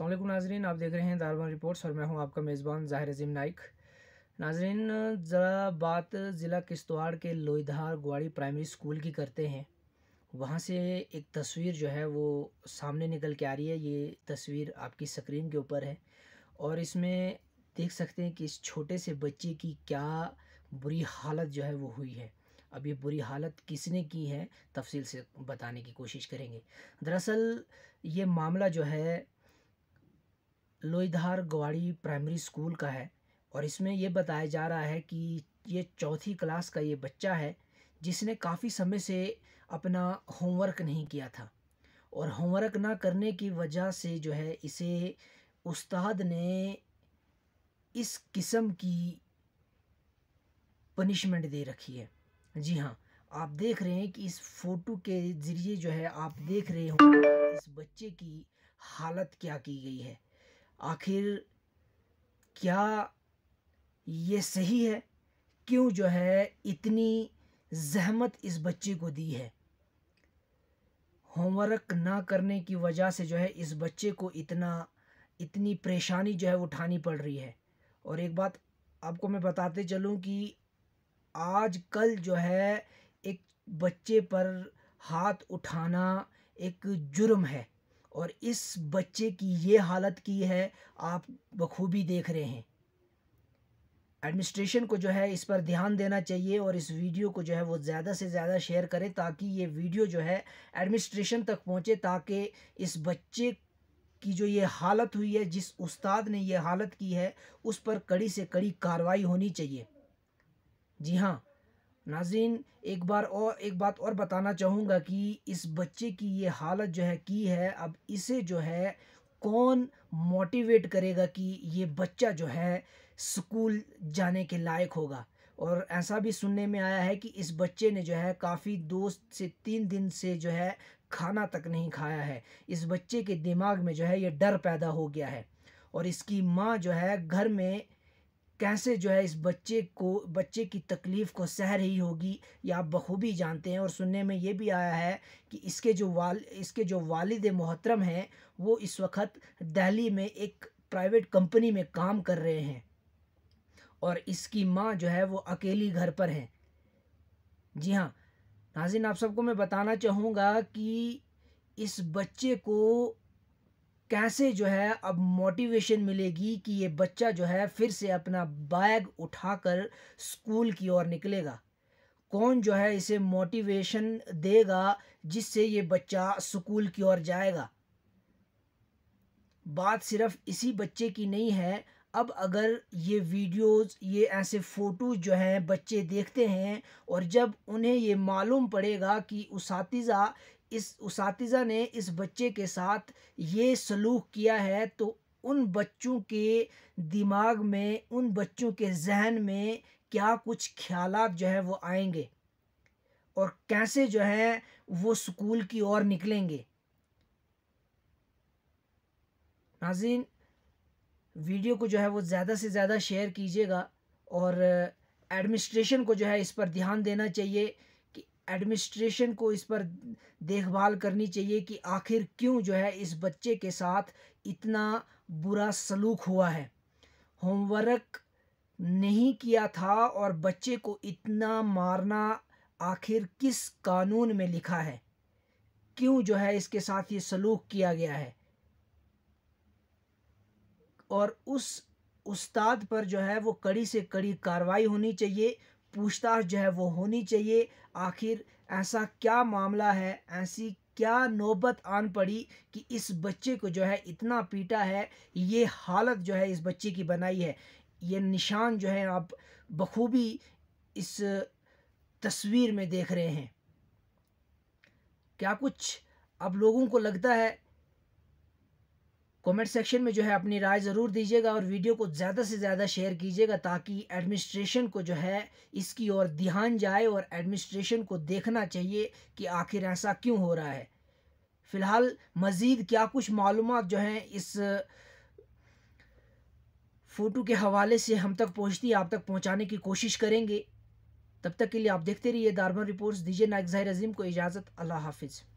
अल्लाम नाजरीन आप देख रहे हैं दारबान रिपोर्ट्स और मैं हूं आपका मेज़बान ज़ाहिर अजीम नाइक नाजरीन ज़रा बात ज़िला किश्तवाड़ के लोईधार गुआड़ी प्राइमरी स्कूल की करते हैं वहाँ से एक तस्वीर जो है वो सामने निकल के आ रही है ये तस्वीर आपकी स्क्रीन के ऊपर है और इसमें देख सकते हैं कि इस छोटे से बच्चे की क्या बुरी हालत जो है वो हुई है अब ये बुरी हालत किसने की है तफसील से बताने की कोशिश करेंगे दरअसल ये मामला जो है लोईधार गवाड़ी प्राइमरी स्कूल का है और इसमें ये बताया जा रहा है कि ये चौथी क्लास का ये बच्चा है जिसने काफ़ी समय से अपना होमवर्क नहीं किया था और होमवर्क ना करने की वजह से जो है इसे उस्ताद ने इस किस्म की पनिशमेंट दे रखी है जी हाँ आप देख रहे हैं कि इस फोटो के ज़रिए जो है आप देख रहे हो इस बच्चे की हालत क्या की गई है आखिर क्या ये सही है क्यों जो है इतनी जहमत इस बच्चे को दी है होमवर्क ना करने की वजह से जो है इस बच्चे को इतना इतनी परेशानी जो है उठानी पड़ रही है और एक बात आपको मैं बताते चलूं कि आज कल जो है एक बच्चे पर हाथ उठाना एक जुर्म है और इस बच्चे की ये हालत की है आप बखूबी देख रहे हैं एडमिनिस्ट्रेशन को जो है इस पर ध्यान देना चाहिए और इस वीडियो को जो है वो ज़्यादा से ज़्यादा शेयर करें ताकि ये वीडियो जो है एडमिनिस्ट्रेशन तक पहुँचे ताकि इस बच्चे की जो ये हालत हुई है जिस उस्ताद ने ये हालत की है उस पर कड़ी से कड़ी कार्रवाई होनी चाहिए जी हाँ नाजिन एक बार और एक बात और बताना चाहूँगा कि इस बच्चे की ये हालत जो है की है अब इसे जो है कौन मोटिवेट करेगा कि ये बच्चा जो है स्कूल जाने के लायक होगा और ऐसा भी सुनने में आया है कि इस बच्चे ने जो है काफ़ी दो से तीन दिन से जो है खाना तक नहीं खाया है इस बच्चे के दिमाग में जो है ये डर पैदा हो गया है और इसकी माँ जो है घर में कैसे जो है इस बच्चे को बच्चे की तकलीफ़ को सह रही होगी ये आप बखूबी जानते हैं और सुनने में ये भी आया है कि इसके जो वाल इसके जो वालिद मोहतरम हैं वो इस वक्त दिल्ली में एक प्राइवेट कंपनी में काम कर रहे हैं और इसकी माँ जो है वो अकेली घर पर हैं जी हाँ नाजिन आप सबको मैं बताना चाहूँगा कि इस बच्चे को कैसे जो है अब मोटिवेशन मिलेगी कि ये बच्चा जो है फिर से अपना बैग उठाकर स्कूल की ओर निकलेगा कौन जो है इसे मोटिवेशन देगा जिससे ये बच्चा स्कूल की ओर जाएगा बात सिर्फ इसी बच्चे की नहीं है अब अगर ये वीडियोस ये ऐसे फ़ोटोज़ जो हैं बच्चे देखते हैं और जब उन्हें ये मालूम पड़ेगा कि उस इस उस ने इस बच्चे के साथ ये सलूक किया है तो उन बच्चों के दिमाग में उन बच्चों के जहन में क्या कुछ ख्याल जो है वो आएंगे और कैसे जो है वो स्कूल की ओर निकलेंगे नाजीन वीडियो को जो है वो ज़्यादा से ज़्यादा शेयर कीजिएगा और एडमिनिस्ट्रेशन को जो है इस पर ध्यान देना चाहिए एडमिनिस्ट्रेशन को इस पर देखभाल करनी चाहिए कि आखिर क्यों जो है इस बच्चे के साथ इतना बुरा सलूक हुआ है होमवर्क नहीं किया था और बच्चे को इतना मारना आखिर किस कानून में लिखा है क्यों जो है इसके साथ ये सलूक किया गया है और उस उस्ताद पर जो है वो कड़ी से कड़ी कार्रवाई होनी चाहिए पूछताछ जो है वो होनी चाहिए आखिर ऐसा क्या मामला है ऐसी क्या नौबत आन पड़ी कि इस बच्चे को जो है इतना पीटा है ये हालत जो है इस बच्चे की बनाई है ये निशान जो है आप बखूबी इस तस्वीर में देख रहे हैं क्या कुछ अब लोगों को लगता है कमेंट सेक्शन में जो है अपनी राय ज़रूर दीजिएगा और वीडियो को ज़्यादा से ज़्यादा शेयर कीजिएगा ताकि एडमिनिस्ट्रेशन को जो है इसकी ओर ध्यान जाए और एडमिनिस्ट्रेशन को देखना चाहिए कि आखिर ऐसा क्यों हो रहा है फ़िलहाल मज़ीद क्या कुछ मालूम जो हैं इस फ़ोटो के हवाले से हम तक पहुँचती आप तक पहुँचाने की कोशिश करेंगे तब तक के लिए आप देखते रहिए दारबन रिपोर्ट्स दीजिए नायक ज़ाहिर अजीम को इजाज़त अल्लाह हाफिज़